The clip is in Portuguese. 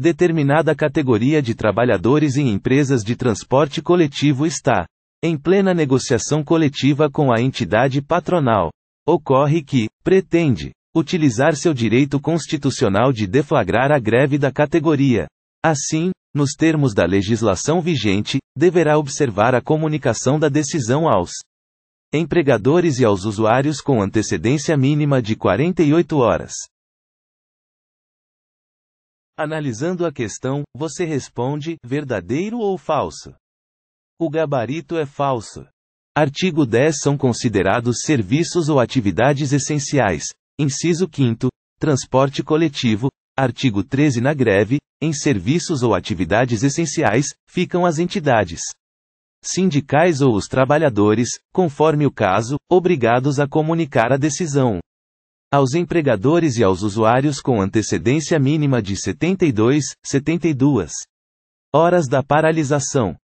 Determinada categoria de trabalhadores em empresas de transporte coletivo está em plena negociação coletiva com a entidade patronal. Ocorre que pretende utilizar seu direito constitucional de deflagrar a greve da categoria. Assim, nos termos da legislação vigente, deverá observar a comunicação da decisão aos empregadores e aos usuários com antecedência mínima de 48 horas. Analisando a questão, você responde: verdadeiro ou falso? O gabarito é falso. Artigo 10 são considerados serviços ou atividades essenciais. Inciso 5 transporte coletivo, artigo 13 na greve, em serviços ou atividades essenciais, ficam as entidades sindicais ou os trabalhadores, conforme o caso, obrigados a comunicar a decisão aos empregadores e aos usuários com antecedência mínima de 72, 72 horas da paralisação.